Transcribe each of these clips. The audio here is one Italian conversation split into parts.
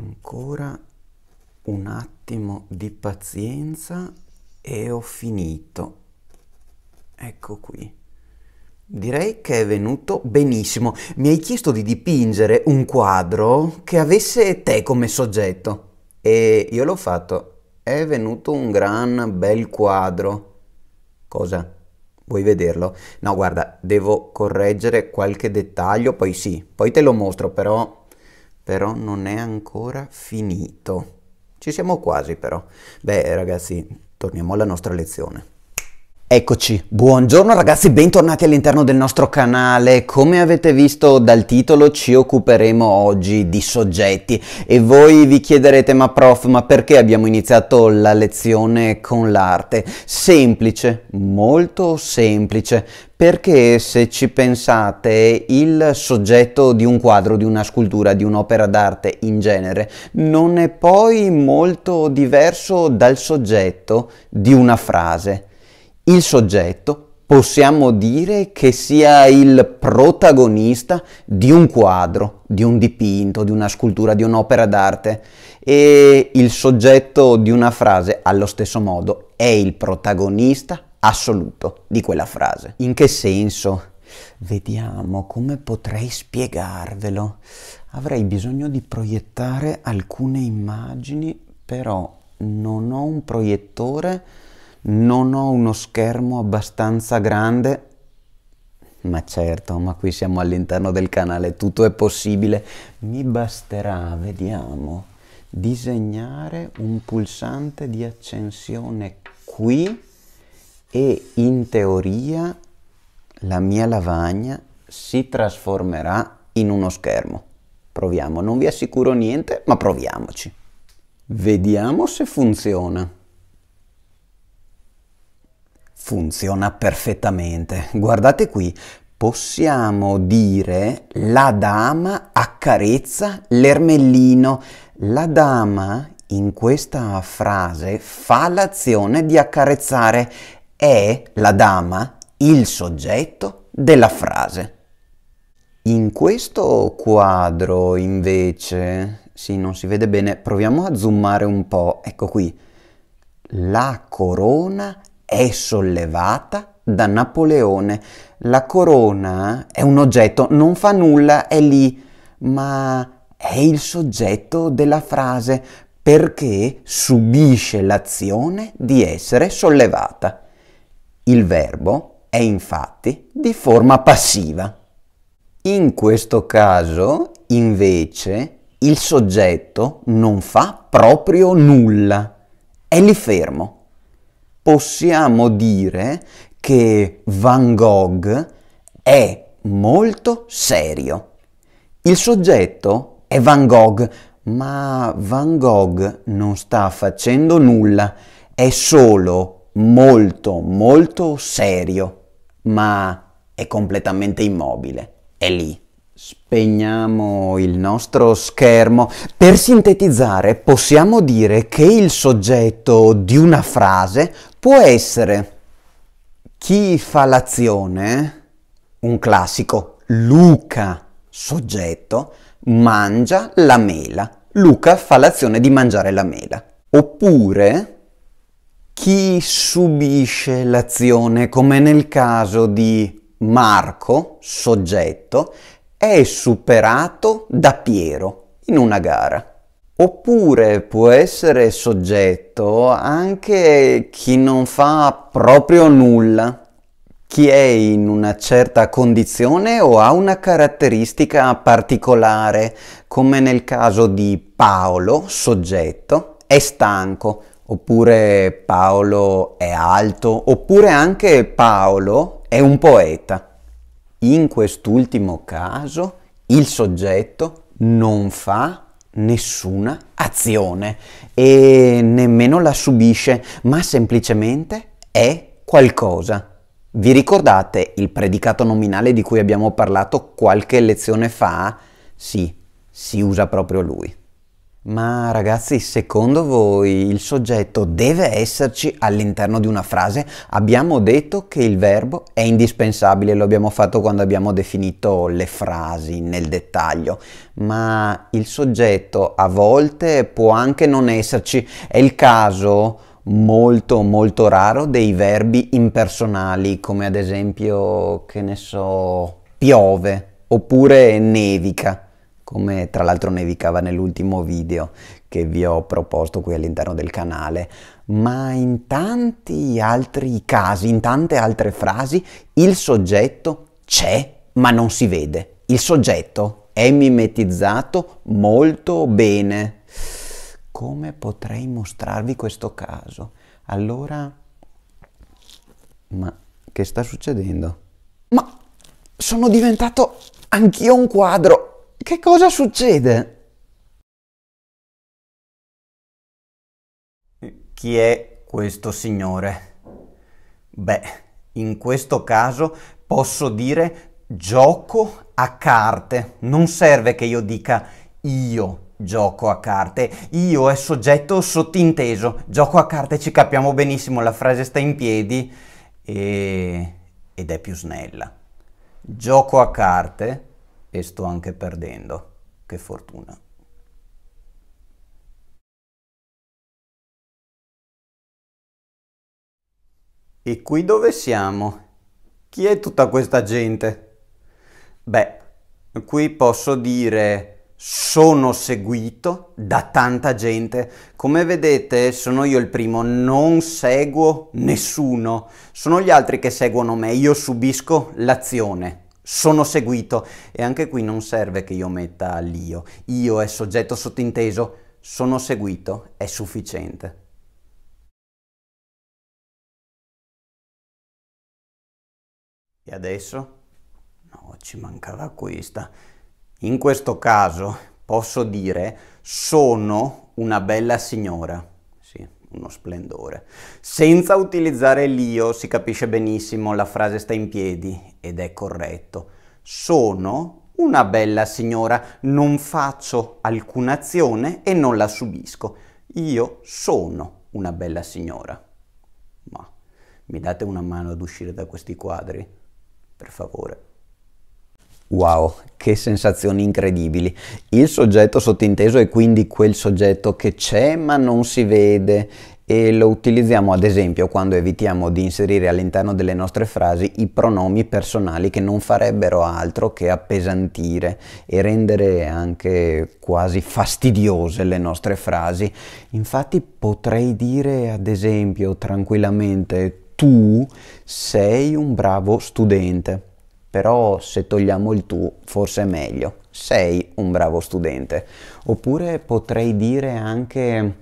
ancora un attimo di pazienza e ho finito ecco qui Direi che è venuto benissimo. Mi hai chiesto di dipingere un quadro che avesse te come soggetto. E io l'ho fatto. È venuto un gran bel quadro. Cosa? Vuoi vederlo? No, guarda, devo correggere qualche dettaglio, poi sì, poi te lo mostro, però però non è ancora finito. Ci siamo quasi però. Beh ragazzi, torniamo alla nostra lezione. Eccoci, buongiorno ragazzi, bentornati all'interno del nostro canale. Come avete visto dal titolo ci occuperemo oggi di soggetti e voi vi chiederete ma prof ma perché abbiamo iniziato la lezione con l'arte? Semplice, molto semplice, perché se ci pensate il soggetto di un quadro, di una scultura, di un'opera d'arte in genere non è poi molto diverso dal soggetto di una frase il soggetto possiamo dire che sia il protagonista di un quadro, di un dipinto, di una scultura, di un'opera d'arte e il soggetto di una frase allo stesso modo è il protagonista assoluto di quella frase. In che senso? Vediamo come potrei spiegarvelo. Avrei bisogno di proiettare alcune immagini, però non ho un proiettore non ho uno schermo abbastanza grande. Ma certo, ma qui siamo all'interno del canale, tutto è possibile. Mi basterà, vediamo, disegnare un pulsante di accensione qui e in teoria la mia lavagna si trasformerà in uno schermo. Proviamo, non vi assicuro niente, ma proviamoci. Vediamo se funziona funziona perfettamente. Guardate qui, possiamo dire la dama accarezza l'ermellino. La dama in questa frase fa l'azione di accarezzare. È la dama il soggetto della frase. In questo quadro invece, sì non si vede bene, proviamo a zoomare un po', ecco qui, la corona è sollevata da Napoleone. La corona è un oggetto, non fa nulla, è lì, ma è il soggetto della frase perché subisce l'azione di essere sollevata. Il verbo è infatti di forma passiva. In questo caso, invece, il soggetto non fa proprio nulla, è lì fermo possiamo dire che Van Gogh è molto serio. Il soggetto è Van Gogh, ma Van Gogh non sta facendo nulla, è solo molto molto serio, ma è completamente immobile, è lì. Spegniamo il nostro schermo. Per sintetizzare possiamo dire che il soggetto di una frase può essere chi fa l'azione, un classico, Luca soggetto, mangia la mela. Luca fa l'azione di mangiare la mela. Oppure chi subisce l'azione, come nel caso di Marco, soggetto, è superato da Piero in una gara. Oppure può essere soggetto anche chi non fa proprio nulla, chi è in una certa condizione o ha una caratteristica particolare, come nel caso di Paolo, soggetto, è stanco, oppure Paolo è alto, oppure anche Paolo è un poeta. In quest'ultimo caso il soggetto non fa nessuna azione e nemmeno la subisce, ma semplicemente è qualcosa. Vi ricordate il predicato nominale di cui abbiamo parlato qualche lezione fa? Sì, si usa proprio lui. Ma ragazzi, secondo voi il soggetto deve esserci all'interno di una frase? Abbiamo detto che il verbo è indispensabile, lo abbiamo fatto quando abbiamo definito le frasi nel dettaglio, ma il soggetto a volte può anche non esserci. È il caso molto molto raro dei verbi impersonali, come ad esempio, che ne so, piove oppure nevica come tra l'altro nevicava nell'ultimo video che vi ho proposto qui all'interno del canale, ma in tanti altri casi, in tante altre frasi, il soggetto c'è ma non si vede. Il soggetto è mimetizzato molto bene. Come potrei mostrarvi questo caso? Allora, ma che sta succedendo? Ma sono diventato anch'io un quadro che cosa succede? Chi è questo signore? Beh, in questo caso posso dire gioco a carte. Non serve che io dica io gioco a carte. Io è soggetto sottinteso. Gioco a carte ci capiamo benissimo, la frase sta in piedi e... ed è più snella. Gioco a carte e sto anche perdendo. Che fortuna. E qui dove siamo? Chi è tutta questa gente? Beh, qui posso dire sono seguito da tanta gente. Come vedete sono io il primo, non seguo nessuno. Sono gli altri che seguono me, io subisco l'azione sono seguito e anche qui non serve che io metta l'io, io è soggetto sottinteso, sono seguito è sufficiente. E adesso? No, ci mancava questa. In questo caso posso dire sono una bella signora uno splendore. Senza utilizzare l'io si capisce benissimo, la frase sta in piedi ed è corretto. Sono una bella signora, non faccio alcuna azione e non la subisco. Io sono una bella signora. Ma mi date una mano ad uscire da questi quadri? Per favore. Wow, che sensazioni incredibili. Il soggetto sottinteso è quindi quel soggetto che c'è ma non si vede e lo utilizziamo ad esempio quando evitiamo di inserire all'interno delle nostre frasi i pronomi personali che non farebbero altro che appesantire e rendere anche quasi fastidiose le nostre frasi. Infatti potrei dire ad esempio tranquillamente tu sei un bravo studente però se togliamo il tu forse è meglio, sei un bravo studente. Oppure potrei dire anche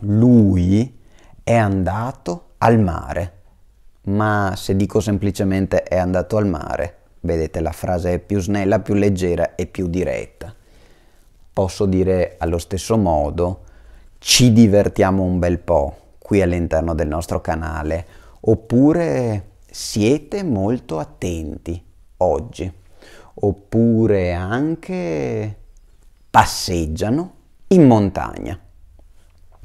lui è andato al mare, ma se dico semplicemente è andato al mare, vedete la frase è più snella, più leggera e più diretta. Posso dire allo stesso modo ci divertiamo un bel po' qui all'interno del nostro canale, oppure siete molto attenti oggi. Oppure anche passeggiano in montagna.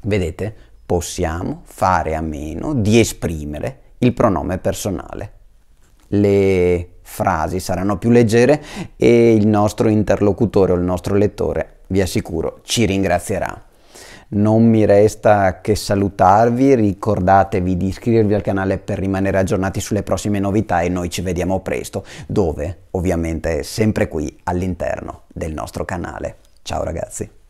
Vedete, possiamo fare a meno di esprimere il pronome personale. Le frasi saranno più leggere e il nostro interlocutore o il nostro lettore, vi assicuro, ci ringrazierà. Non mi resta che salutarvi, ricordatevi di iscrivervi al canale per rimanere aggiornati sulle prossime novità e noi ci vediamo presto, dove ovviamente sempre qui all'interno del nostro canale. Ciao ragazzi!